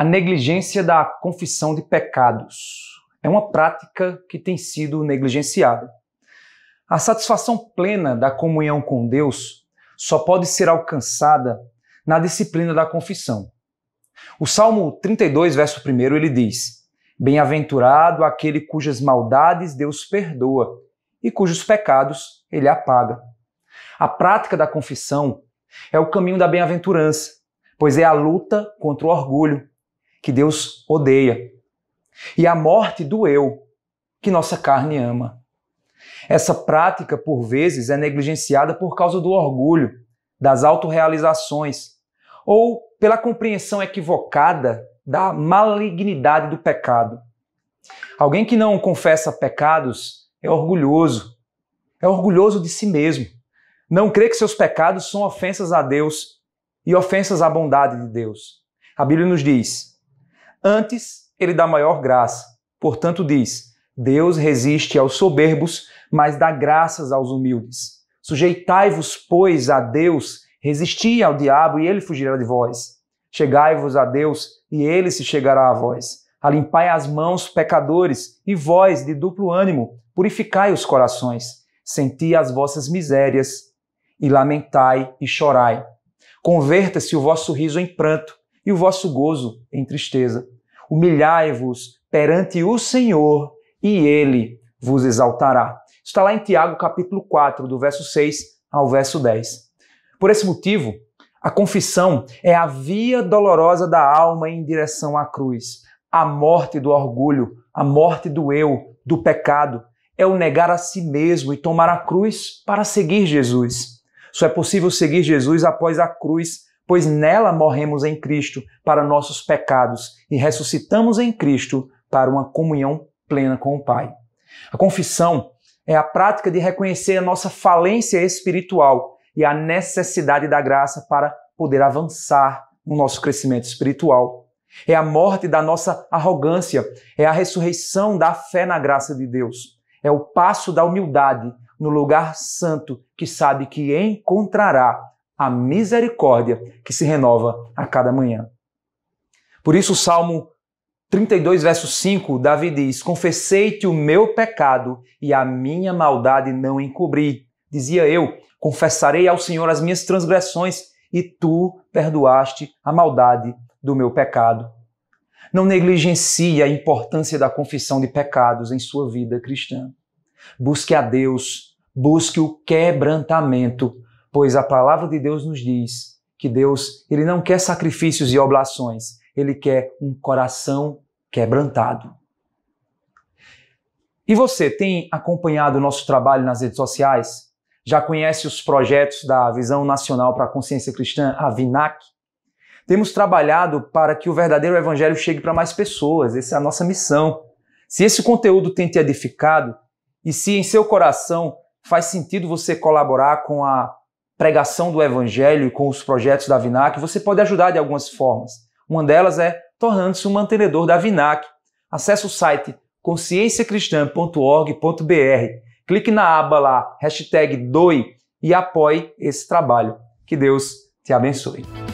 A negligência da confissão de pecados é uma prática que tem sido negligenciada. A satisfação plena da comunhão com Deus só pode ser alcançada na disciplina da confissão. O Salmo 32, verso 1, ele diz: Bem-aventurado aquele cujas maldades Deus perdoa e cujos pecados ele apaga. A prática da confissão é o caminho da bem-aventurança, pois é a luta contra o orgulho, que Deus odeia, e a morte do eu, que nossa carne ama. Essa prática, por vezes, é negligenciada por causa do orgulho, das autorrealizações, ou pela compreensão equivocada da malignidade do pecado. Alguém que não confessa pecados é orgulhoso, é orgulhoso de si mesmo. Não crê que seus pecados são ofensas a Deus e ofensas à bondade de Deus. A Bíblia nos diz: Antes, ele dá maior graça. Portanto, diz: Deus resiste aos soberbos, mas dá graças aos humildes. Sujeitai-vos, pois, a Deus, resisti ao diabo e ele fugirá de vós. Chegai-vos a Deus e ele se chegará a vós. Alimpai as mãos, pecadores, e vós, de duplo ânimo, purificai os corações. Senti as vossas misérias e lamentai e chorai. Converta-se o vosso riso em pranto e o vosso gozo em tristeza. Humilhai-vos perante o Senhor, e ele vos exaltará. Está lá em Tiago capítulo 4, do verso 6 ao verso 10. Por esse motivo, a confissão é a via dolorosa da alma em direção à cruz. A morte do orgulho, a morte do eu, do pecado, é o negar a si mesmo e tomar a cruz para seguir Jesus. Só é possível seguir Jesus após a cruz, pois nela morremos em Cristo para nossos pecados e ressuscitamos em Cristo para uma comunhão plena com o Pai. A confissão é a prática de reconhecer a nossa falência espiritual e a necessidade da graça para poder avançar no nosso crescimento espiritual. É a morte da nossa arrogância, é a ressurreição da fé na graça de Deus, é o passo da humildade no lugar santo que sabe que encontrará a misericórdia que se renova a cada manhã. Por isso, o Salmo 32, verso 5, Davi diz: Confessei-te o meu pecado e a minha maldade não encobri. Dizia eu: Confessarei ao Senhor as minhas transgressões e tu perdoaste a maldade do meu pecado. Não negligencie a importância da confissão de pecados em sua vida cristã. Busque a Deus, busque o quebrantamento pois a palavra de Deus nos diz que Deus, ele não quer sacrifícios e oblações, ele quer um coração quebrantado. E você tem acompanhado o nosso trabalho nas redes sociais? Já conhece os projetos da Visão Nacional para a Consciência Cristã, a VINAC? Temos trabalhado para que o verdadeiro evangelho chegue para mais pessoas, essa é a nossa missão. Se esse conteúdo tem te edificado e se em seu coração faz sentido você colaborar com a pregação do evangelho e com os projetos da Vinac, você pode ajudar de algumas formas. Uma delas é tornando-se um mantenedor da Vinac. Acesse o site conscienciacristã.org.br, clique na aba lá, hashtag DOI e apoie esse trabalho. Que Deus te abençoe.